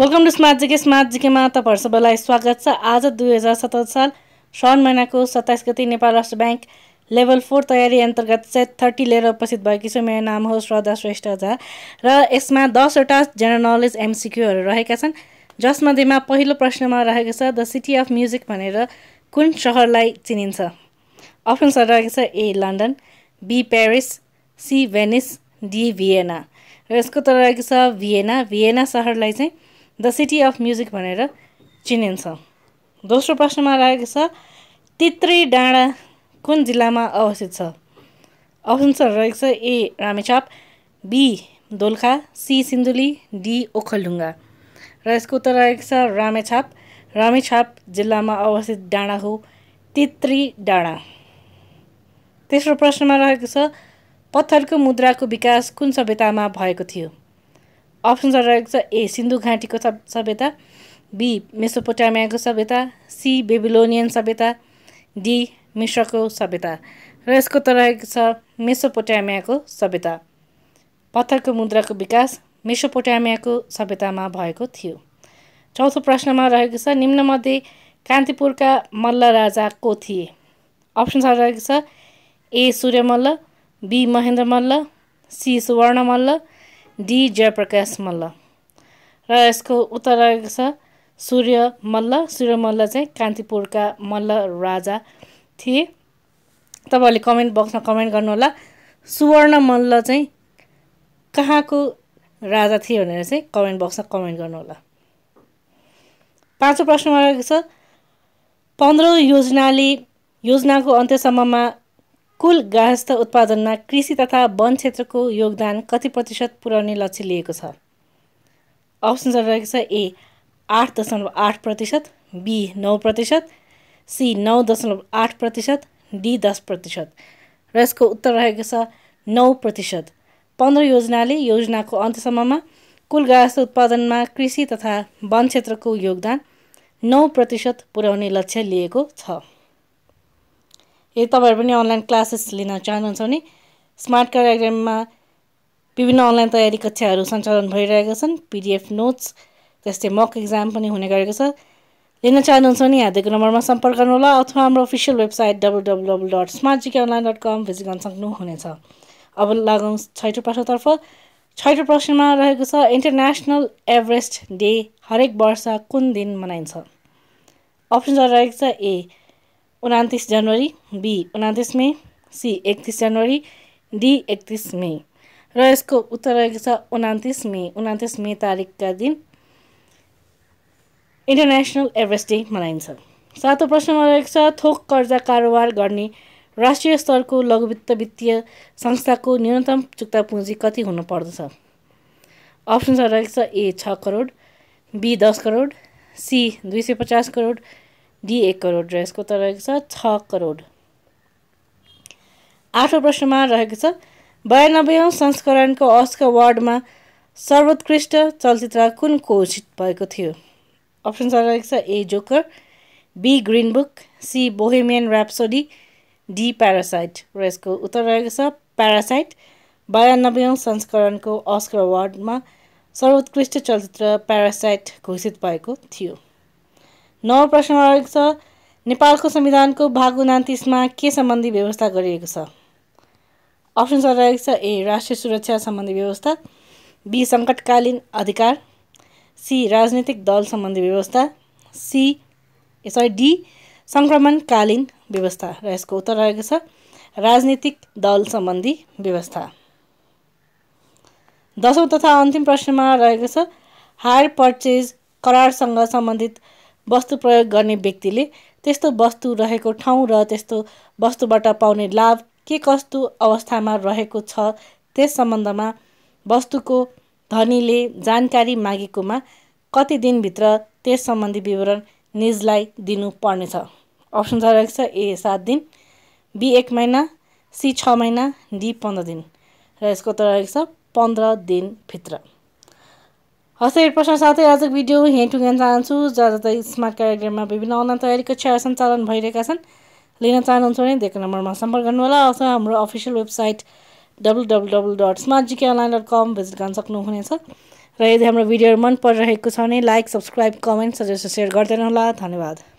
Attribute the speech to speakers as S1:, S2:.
S1: welcome to smart GK smart जिकेमा तपाईँहरू सबैलाई स्वागत छ आज दुई हजार सत्र साल श्रावण महिनाको सत्ताइस गति नेपाल राष्ट्र ब्याङ्क लेभल फोर तयारी अन्तर्गत सेट थर्टी लिएर उपस्थित भएकी छु मेरो नाम हो श्रद्धा श्रेष्ठ झा र यसमा दसवटा जेनरल नलेज एमसिक्यूहरू रहेका छन् जसमध्येमा पहिलो प्रश्नमा रहेको छ द सिटी अफ म्युजिक भनेर कुन सहरलाई चिनिन्छ अप्सनहरू रहेको छ A London B Paris C Venice D Vienna र यसको त रहेको छ भिएना भिएना सहरलाई चाहिँ द सिटी अफ म्युजिक भनेर चिनिन्छ दोस्रो प्रश्नमा रहेको छ तित्री डाँडा कुन जिल्लामा अवस्थित छ अप्सन्सहरू रहेको छ A Ramechhap B Dolakha C Sindhuli D Okhaldhunga र यसको उत्तर रहेको छ रामेछाप रामेछाप जिल्लामा अवस्थित डाँडा हो तित्री डाँडा तेस्रो प्रश्नमा रहेको छ पत्थरको मुद्राको विकास कुन सभ्यतामा भएको थियो अप्सन्सहरू रहेको छ ए सिन्धु घाँटीको सभ्यता बी मेसोपोटामियाको सभ्यता सी बेबिलोनियन सभ्यता डी मिश्रको सभ्यता र यसको त रहेको छ मेसोपोटामियाको सभ्यता पत्थरको मुद्राको विकास मेसोपोटामियाको सभ्यतामा भएको थियो चौथो प्रश्नमा रहेको छ निम्नमध्ये कान्तिपुरका मल्ल राजा को थिए अप्सन्सहरू रहेको छ A Surya Malla B Mahendra Malla C Suvarna Malla D Jayaprakash Malla र यसको उत्तर रहेको छ सूर्य मल्ल सूर्य मल्ल चाहिँ कान्तिपुरका मल्ल राजा थिए तपाईँहरूले कमेन्ट बक्समा कमेन्ट गर्नुहोला सुवर्ण मल्ल चाहिँ कहाँको राजा थिए भनेर चाहिँ कमेन्ट बक्समा कमेन्ट गर्नुहोला पाँचौँ प्रश्नमा रहेको छ पन्ध्रौँ योजनाले योजनाको अन्त्यसम्ममा कुल गार्हस्थ उत्पादनमा कृषि तथा वन क्षेत्रको योगदान कति प्रतिशत पुर्याउने लक्ष्य लिएको छ अप्सन रहेको छ ए आठ दशमलव आठ प्रतिशत बी नौ प्रतिशत सी नौ दशमलव आठ प्रतिशत डी दस प्रतिशत र यसको उत्तर रहेको छ नौ प्रतिशत पन्ध्र योजनाले योजनाको अन्त्यसम्ममा कुल गार्हस्थ उत्पादनमा कृषि तथा वन क्षेत्रको योगदान नौ प्रतिशत पुर्याउने लक्ष्य लिएको छ यदि तपाईँहरू पनि अनलाइन क्लासेस लिन चाहनुहुन्छ भने स्मार्ट कार्यक्रममा विभिन्न अनलाइन तयारी कक्षाहरू सञ्चालन भइरहेका छन् पिडिएफ नोट्स त्यस्तै मक इक्जाम पनि हुने गरेको छ लिन चाहनुहुन्छ भने यहाँ दिएको नम्बरमा सम्पर्क गर्नु होला अथवा हाम्रो official website W W W dot smart GK online dot com visit गर्न सक्नुहुनेछ अब लागौँ छैटौँ प्रश्नतर्फ छैटौँ प्रश्नमा रहेको छ इन्टरनेसनल एभरेस्ट डे हरेक वर्ष कुन दिन मनाइन्छ अप्सन रहेको छ ए उनातिस जनवरी बी उनातिस मे सी एकतिस जनवरी डी एकतिस मे र यसको उत्तर रहेको छ उनातिस मे उनातिस मे तारिकका दिन इन्टरनेसनल एभरेस्ट डे मनाइन्छ सातौँ प्रश्नमा रहेको छ थोक कर्जा कारोबार गर्ने राष्ट्रिय स्तरको लघुवित्त वित्तीय संस्थाको न्यूनतम चुक्ता पुँजी कति हुनुपर्दछ अप्सन्सहरू रहेको छ ए छ करोड बी दस करोड सी दुई सय पचास करोड डी एक करोड र यसको उत्तर रहेको छ छ करोड आठौँ प्रश्नमा रहेको छ बयानब्बेौँ संस्करणको अस्क वार्डमा सर्वोत्कृष्ट चलचित्र कुन घोषित भएको थियो छ रहेको छ A Joker B Green Book C Bohemian Rhapsody D Parasite र यसको उत्तर रहेको छ प्यारासाइट बयानब्बेौँ संस्करणको अस्कर वार्डमा सर्वोत्कृष्ट चलचित्र प्यारासाइट घोषित भएको थियो नौ प्रश्न रहेको छ नेपालको संविधानको भाग उनातिसमा के सम्बन्धी व्यवस्था गरिएको छ अप्सन छ रहेको छ ए राष्ट्रिय सुरक्षा सम्बन्धी व्यवस्था बी सङ्कटकालीन अधिकार सी राजनीतिक दल सम्बन्धी व्यवस्था सी सरी डी सङ्क्रमणकालीन व्यवस्था र यसको उत्तर रहेको छ राजनीतिक दल सम्बन्धी व्यवस्था दसौँ तथा अन्तिम प्रश्नमा रहेको छ हायर पर्चेज करारसँग सम्बन्धित वस्तु प्रयोग गर्ने व्यक्तिले त्यस्तो वस्तु रहेको ठाउँ र त्यस्तो वस्तुबाट पाउने लाभ के कस्तो अवस्थामा रहेको छ त्यस सम्बन्धमा वस्तुको धनीले जानकारी मागेकोमा कति दिनभित्र त्यस सम्बन्धी विवरण निजलाई दिनुपर्नेछ अप्सन छ रहेको छ ए सात दिन बी एक महिना सी छ महिना डी पन्ध्र दिन र यसको त रहेको छ पन्ध्र दिनभित्र हस् यो प्रश्न साथै आजको भिडियो हेन टु हेन चाहन्छु जहाँ जता स्मार्ट कार्यक्रममा विभिन्न अनलाइन तयारी कक्षाहरू सञ्चालन भइरहेका छन् लिन चाहनुहुन्छ भने दिएको नम्बरमा सम्पर्क गर्नुहोला अथवा हाम्रो official website W W W dot smart GK online dot com visit गर्न सक्नुहुनेछ र यदि हाम्रो भिडियोहरू मन परिरहेको छ भने like subscribe comment suggest share होला धन्यवाद